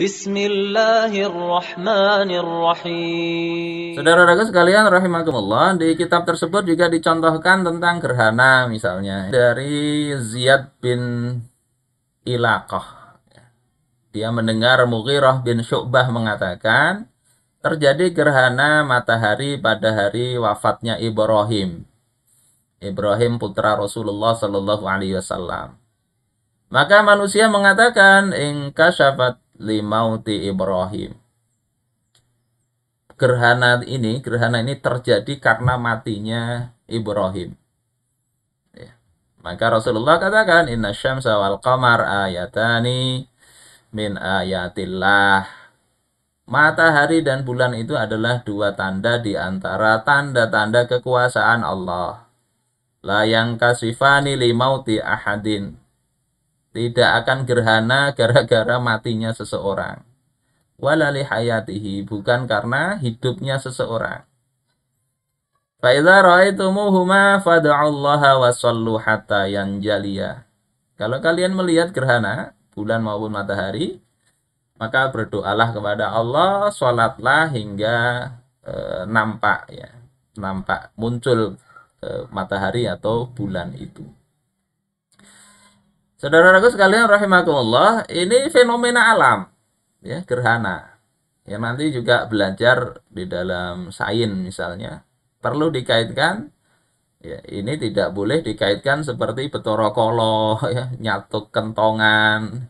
Bismillahirrahmanirrahim. Saudara-saudara sekalian rahimakumullah, di kitab tersebut juga dicontohkan tentang gerhana misalnya dari Ziyad bin Ilaqah. Dia mendengar Mughirah bin Syu'bah mengatakan, terjadi gerhana matahari pada hari wafatnya Ibrahim. Ibrahim putra Rasulullah Shallallahu alaihi wasallam. Maka manusia mengatakan, syafat limauti Ibrahim. Gerhana ini, gerhana ini terjadi karena matinya Ibrahim. Ya. Maka Rasulullah katakan, Inna syamsa wal qamar ayatani min ayatillah. Matahari dan bulan itu adalah dua tanda di antara tanda-tanda kekuasaan Allah. Layang kasifani limauti ahadin tidak akan gerhana gara-gara matinya seseorang. Walali hayatihi bukan karena hidupnya seseorang. Faiza ra'aitumuhuma wa sallu hatta yanjaliya. Kalau kalian melihat gerhana, bulan maupun matahari, maka berdoalah kepada Allah, sholatlah hingga e, nampak ya, nampak muncul e, matahari atau bulan itu saudara saudara sekalian rahimakumullah, ini fenomena alam ya, gerhana. Ya nanti juga belajar di dalam sains misalnya perlu dikaitkan ya ini tidak boleh dikaitkan seperti petorokolo ya nyatuk kentongan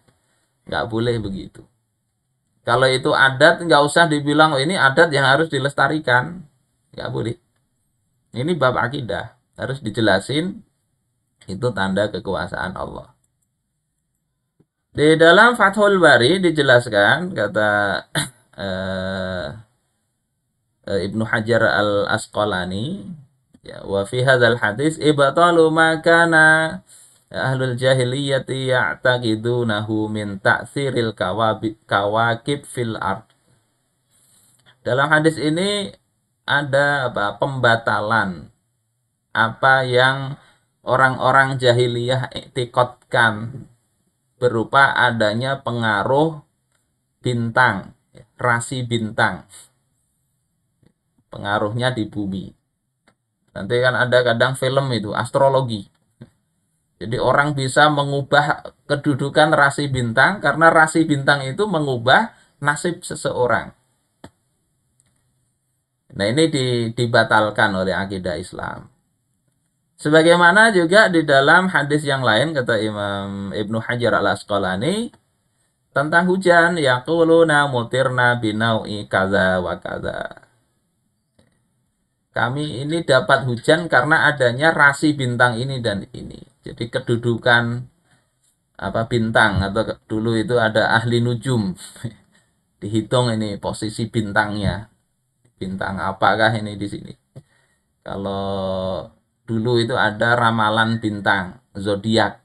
nggak boleh begitu kalau itu adat nggak usah dibilang oh, ini adat yang harus dilestarikan nggak boleh ini bab akidah harus dijelasin itu tanda kekuasaan Allah di dalam Fathul Bari dijelaskan kata uh, Ibnu Hajar Al Asqalani ya wa fi hadzal hadis ibtalu ma kana ahlul jahiliyati ya'taqidunahu min ta'thiril kawakib fil ard. Dalam hadis ini ada apa pembatalan apa yang orang-orang jahiliyah iktikotkan berupa adanya pengaruh bintang, rasi bintang. Pengaruhnya di bumi. Nanti kan ada kadang film itu, astrologi. Jadi orang bisa mengubah kedudukan rasi bintang karena rasi bintang itu mengubah nasib seseorang. Nah ini dibatalkan oleh akidah Islam. Sebagaimana juga di dalam hadis yang lain kata Imam Ibnu Hajar al Asqalani tentang hujan yaquluna mutirna binau'i kaza wa kaza. Kami ini dapat hujan karena adanya rasi bintang ini dan ini. Jadi kedudukan apa bintang atau dulu itu ada ahli nujum. Dihitung ini posisi bintangnya. Bintang apakah ini di sini? Kalau dulu itu ada ramalan bintang zodiak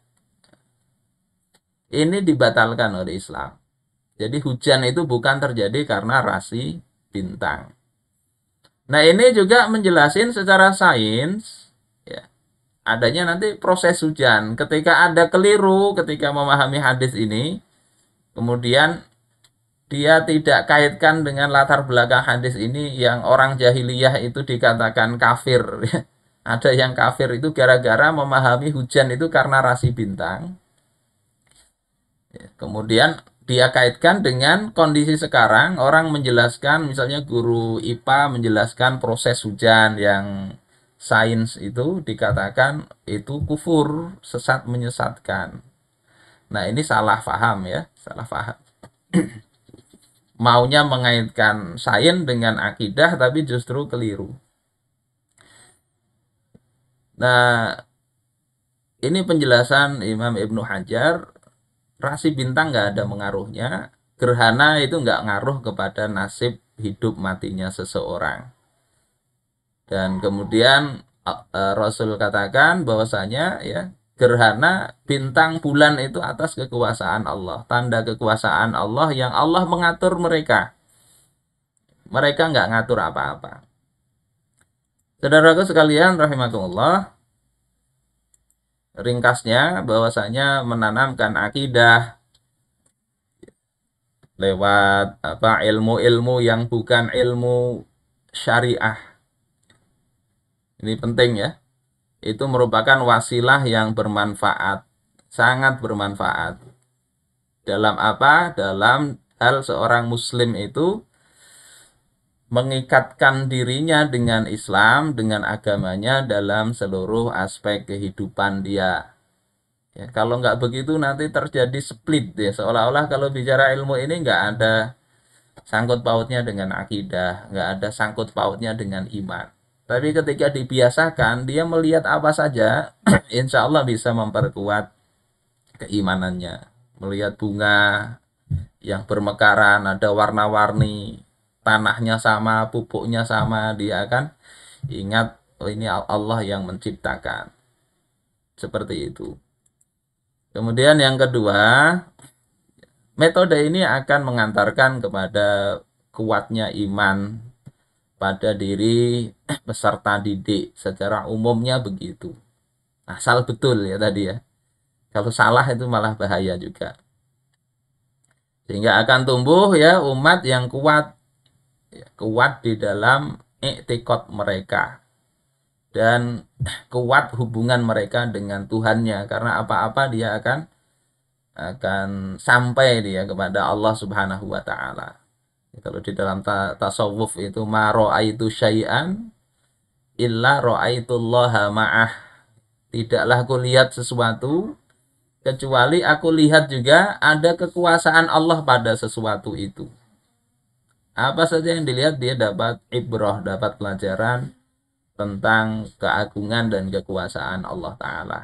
ini dibatalkan oleh Islam jadi hujan itu bukan terjadi karena rasi bintang nah ini juga menjelaskan secara sains ya adanya nanti proses hujan ketika ada keliru ketika memahami hadis ini kemudian dia tidak kaitkan dengan latar belakang hadis ini yang orang jahiliyah itu dikatakan kafir Ada yang kafir itu gara-gara memahami hujan itu karena rasi bintang. Ya, kemudian dia kaitkan dengan kondisi sekarang orang menjelaskan misalnya guru IPA menjelaskan proses hujan yang sains itu dikatakan itu kufur, sesat menyesatkan. Nah, ini salah faham ya, salah faham. Maunya mengaitkan sains dengan akidah tapi justru keliru. Nah, ini penjelasan Imam Ibnu Hajar, rasi bintang nggak ada mengaruhnya, gerhana itu nggak ngaruh kepada nasib hidup matinya seseorang. Dan kemudian e, Rasul katakan bahwasanya ya gerhana bintang bulan itu atas kekuasaan Allah, tanda kekuasaan Allah yang Allah mengatur mereka. Mereka nggak ngatur apa-apa. Saudaraku sekalian rahimakumullah. Ringkasnya bahwasanya menanamkan akidah lewat apa ilmu-ilmu yang bukan ilmu syariah. Ini penting ya. Itu merupakan wasilah yang bermanfaat, sangat bermanfaat. Dalam apa? Dalam hal seorang muslim itu mengikatkan dirinya dengan Islam, dengan agamanya dalam seluruh aspek kehidupan dia. Ya, kalau nggak begitu nanti terjadi split ya, seolah-olah kalau bicara ilmu ini nggak ada sangkut pautnya dengan akidah, nggak ada sangkut pautnya dengan iman. Tapi ketika dibiasakan, dia melihat apa saja, insya Allah bisa memperkuat keimanannya. Melihat bunga yang bermekaran, ada warna-warni, tanahnya sama, pupuknya sama, dia akan ingat oh ini Allah yang menciptakan. Seperti itu. Kemudian yang kedua, metode ini akan mengantarkan kepada kuatnya iman pada diri peserta didik secara umumnya begitu. Asal betul ya tadi ya. Kalau salah itu malah bahaya juga. Sehingga akan tumbuh ya umat yang kuat Ya, kuat di dalam iktikot mereka dan kuat hubungan mereka dengan Tuhannya karena apa-apa dia akan akan sampai dia kepada Allah Subhanahu wa taala. Ya, kalau di dalam tasawuf itu ma raaitu syai'an illa raaitullaha ma'ah. Tidaklah aku lihat sesuatu kecuali aku lihat juga ada kekuasaan Allah pada sesuatu itu. Apa saja yang dilihat dia dapat ibroh, dapat pelajaran tentang keagungan dan kekuasaan Allah Ta'ala.